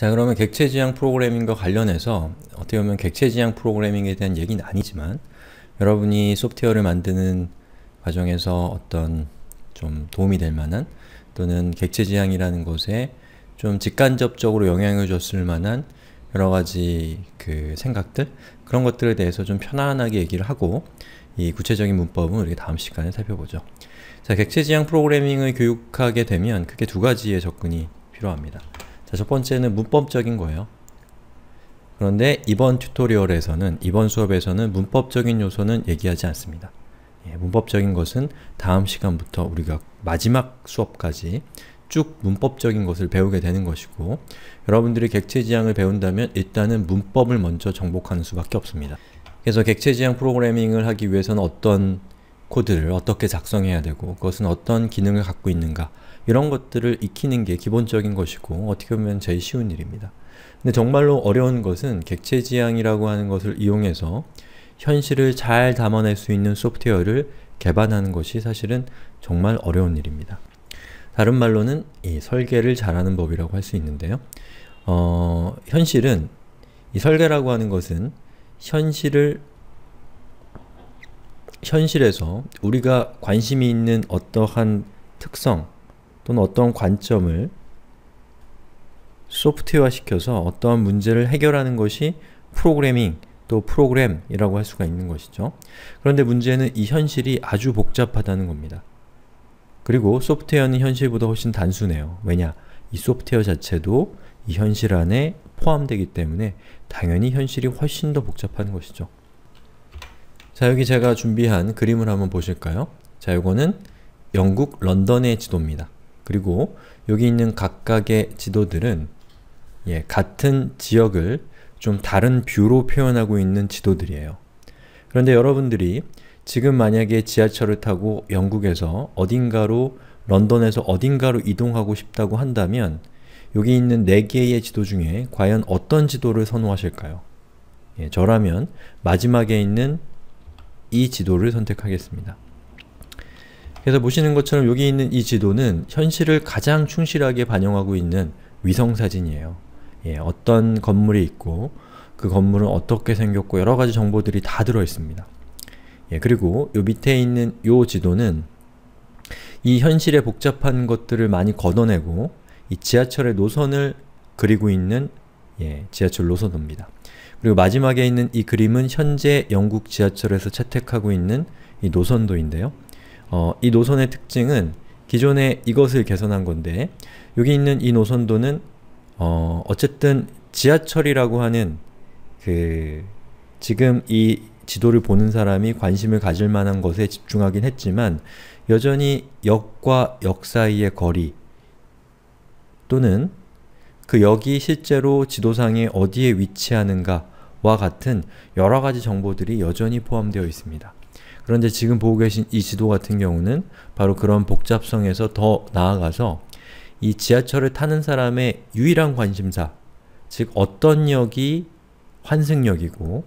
자 그러면 객체지향 프로그래밍과 관련해서 어떻게 보면 객체지향 프로그래밍에 대한 얘기는 아니지만 여러분이 소프트웨어를 만드는 과정에서 어떤 좀 도움이 될 만한 또는 객체지향이라는 것에 좀 직간접적으로 영향을 줬을 만한 여러가지 그 생각들 그런 것들에 대해서 좀 편안하게 얘기를 하고 이 구체적인 문법은 우리 다음 시간에 살펴보죠. 자, 객체지향 프로그래밍을 교육하게 되면 크게 두 가지의 접근이 필요합니다. 자, 첫 번째는 문법적인 거예요. 그런데 이번 튜토리얼에서는, 이번 수업에서는 문법적인 요소는 얘기하지 않습니다. 예, 문법적인 것은 다음 시간부터 우리가 마지막 수업까지 쭉 문법적인 것을 배우게 되는 것이고 여러분들이 객체지향을 배운다면 일단은 문법을 먼저 정복하는 수밖에 없습니다. 그래서 객체지향 프로그래밍을 하기 위해서는 어떤 코드를 어떻게 작성해야 되고 그것은 어떤 기능을 갖고 있는가 이런 것들을 익히는 게 기본적인 것이고 어떻게 보면 제일 쉬운 일입니다. 근데 정말로 어려운 것은 객체지향이라고 하는 것을 이용해서 현실을 잘 담아낼 수 있는 소프트웨어를 개발하는 것이 사실은 정말 어려운 일입니다. 다른 말로는 이 설계를 잘하는 법이라고 할 수 있는데요. 어, 현실은 이 설계라고 하는 것은 현실을 현실에서 우리가 관심이 있는 어떠한 특성 또는 어떤 관점을 소프트웨어시켜서 어떠한 문제를 해결하는 것이 프로그래밍 또 프로그램이라고 할 수가 있는 것이죠. 그런데 문제는 이 현실이 아주 복잡하다는 겁니다. 그리고 소프트웨어는 현실보다 훨씬 단순해요. 왜냐? 이 소프트웨어 자체도 이 현실 안에 포함되기 때문에 당연히 현실이 훨씬 더 복잡한 것이죠. 자 여기 제가 준비한 그림을 한번 보실까요? 자 요거는 영국 런던의 지도입니다. 그리고 여기 있는 각각의 지도들은 예, 같은 지역을 좀 다른 뷰로 표현하고 있는 지도들이에요. 그런데 여러분들이 지금 만약에 지하철을 타고 영국에서 어딘가로 런던에서 어딘가로 이동하고 싶다고 한다면 여기 있는 4개의 지도 중에 과연 어떤 지도를 선호하실까요? 예, 저라면 마지막에 있는 이 지도를 선택하겠습니다. 그래서 보시는 것처럼 여기 있는 이 지도는 현실을 가장 충실하게 반영하고 있는 위성사진이에요. 예, 어떤 건물이 있고 그 건물은 어떻게 생겼고 여러가지 정보들이 다 들어있습니다. 예, 그리고 요 밑에 있는 요 지도는 이 현실의 복잡한 것들을 많이 걷어내고 이 지하철의 노선을 그리고 있는 예, 지하철 노선입니다. 그리고 마지막에 있는 이 그림은 현재 영국 지하철에서 채택하고 있는 이 노선도인데요. 어, 이 노선의 특징은 기존에 이것을 개선한 건데 여기 있는 이 노선도는 어, 어쨌든 지하철이라고 하는 그 지금 이 지도를 보는 사람이 관심을 가질 만한 것에 집중하긴 했지만 여전히 역과 역 사이의 거리 또는 그 역이 실제로 지도상에 어디에 위치하는가 와 같은 여러 가지 정보들이 여전히 포함되어 있습니다. 그런데 지금 보고 계신 이 지도 같은 경우는 바로 그런 복잡성에서 더 나아가서 이 지하철을 타는 사람의 유일한 관심사, 즉 어떤 역이 환승역이고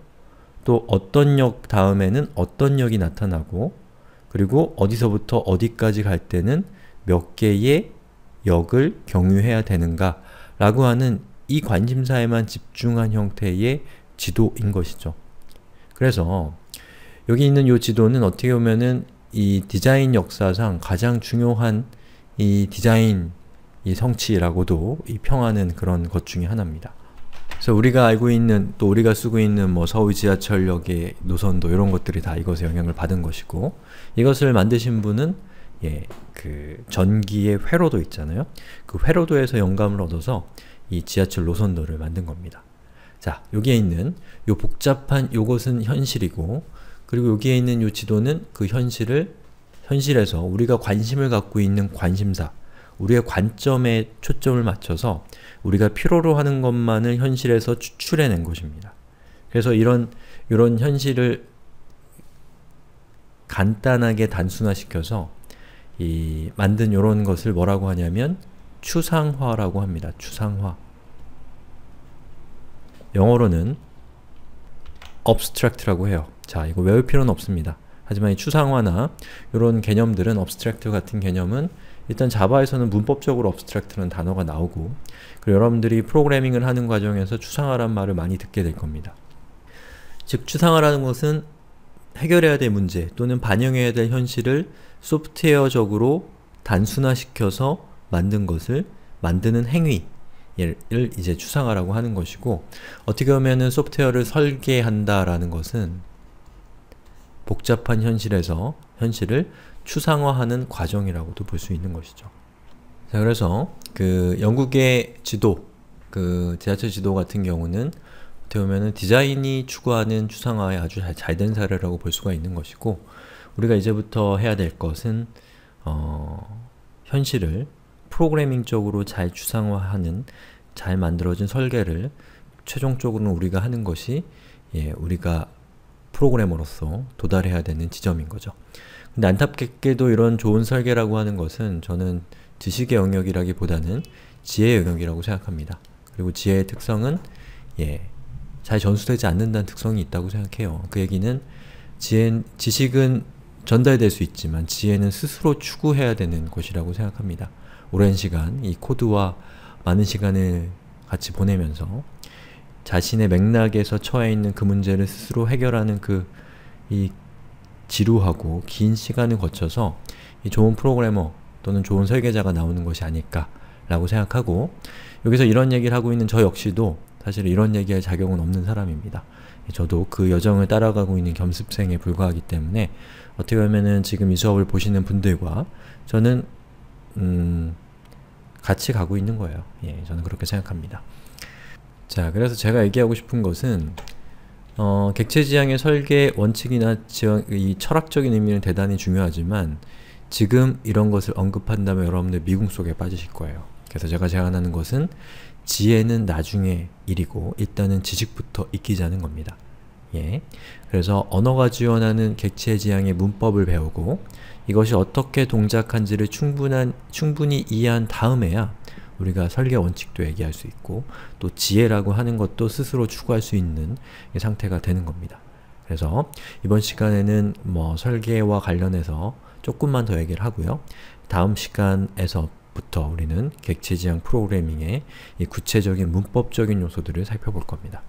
또 어떤 역 다음에는 어떤 역이 나타나고 그리고 어디서부터 어디까지 갈 때는 몇 개의 역을 경유해야 되는가 라고 하는 이 관심사에만 집중한 형태의 지도인 것이죠. 그래서 여기 있는 이 지도는 어떻게 보면은 이 디자인 역사상 가장 중요한 이 디자인 이 성취라고도 이 평하는 그런 것 중에 하나입니다. 그래서 우리가 알고 있는 또 우리가 쓰고 있는 뭐 서울 지하철역의 노선도 이런 것들이 다 이것에 영향을 받은 것이고 이것을 만드신 분은 예, 그 전기의 회로도 있잖아요. 그 회로도에서 영감을 얻어서 이 지하철 노선도를 만든 겁니다. 자, 여기에 있는 요 복잡한 요것은 현실이고 그리고 여기에 있는 요 지도는 그 현실을 현실에서 우리가 관심을 갖고 있는 관심사 우리의 관점에 초점을 맞춰서 우리가 필요로 하는 것만을 현실에서 추출해낸 것입니다. 그래서 이런 이런 현실을 간단하게 단순화시켜서 만든 이런 것을 뭐라고 하냐면 추상화라고 합니다. 추상화. 영어로는 abstract라고 해요. 자, 이거 외울 필요는 없습니다. 하지만 이 추상화나 이런 개념들은 abstract 같은 개념은 일단 자바에서는 문법적으로 abstract라는 단어가 나오고 그리고 여러분들이 프로그래밍을 하는 과정에서 추상화란 말을 많이 듣게 될 겁니다. 즉, 추상화라는 것은 해결해야 될 문제 또는 반영해야 될 현실을 소프트웨어적으로 단순화시켜서 만든 것을 만드는 행위 를 이제 추상화라고 하는 것이고 어떻게 보면은 소프트웨어를 설계한다라는 것은 복잡한 현실에서 현실을 추상화하는 과정이라고도 볼 수 있는 것이죠. 자, 그래서 그 영국의 지도, 그 지하철 지도 같은 경우는 어떻게 보면은 디자인이 추구하는 추상화의 아주 잘 된 사례라고 볼 수가 있는 것이고 우리가 이제부터 해야 될 것은 어, 현실을 프로그래밍적으로 잘 추상화하는 잘 만들어진 설계를 최종적으로는 우리가 하는 것이 예, 우리가 프로그래머로서 도달해야 되는 지점인 거죠. 근데 안타깝게도 이런 좋은 설계라고 하는 것은 저는 지식의 영역이라기보다는 지혜의 영역이라고 생각합니다. 그리고 지혜의 특성은 예, 잘 전수되지 않는다는 특성이 있다고 생각해요. 그 얘기는 지혜, 지식은 전달될 수 있지만 지혜는 스스로 추구해야 되는 것이라고 생각합니다. 오랜 시간 이 코드와 많은 시간을 같이 보내면서 자신의 맥락에서 처해 있는 그 문제를 스스로 해결하는 그 이 지루하고 긴 시간을 거쳐서 이 좋은 프로그래머 또는 좋은 설계자가 나오는 것이 아닐까 라고 생각하고 여기서 이런 얘기를 하고 있는 저 역시도 사실 이런 얘기할 자격은 없는 사람입니다. 저도 그 여정을 따라가고 있는 겸습생에 불과하기 때문에 어떻게 보면은 지금 이 수업을 보시는 분들과 저는 음, 같이 가고 있는 거예요. 예, 저는 그렇게 생각합니다. 자, 그래서 제가 얘기하고 싶은 것은 어, 객체지향의 설계 원칙이나 지향, 이 철학적인 의미는 대단히 중요하지만 지금 이런 것을 언급한다면 여러분들 미궁 속에 빠지실 거예요. 그래서 제가 제안하는 것은 지혜는 나중에 일이고 일단은 지식부터 익히자는 겁니다. 예. 그래서 언어가 지원하는 객체 지향의 문법을 배우고 이것이 어떻게 동작한지를 충분한, 충분히 이해한 다음에야 우리가 설계 원칙도 얘기할 수 있고 또 지혜라고 하는 것도 스스로 추구할 수 있는 상태가 되는 겁니다. 그래서 이번 시간에는 뭐 설계와 관련해서 조금만 더 얘기를 하고요. 다음 시간에서부터 우리는 객체지향 프로그래밍의 구체적인 문법적인 요소들을 살펴볼 겁니다.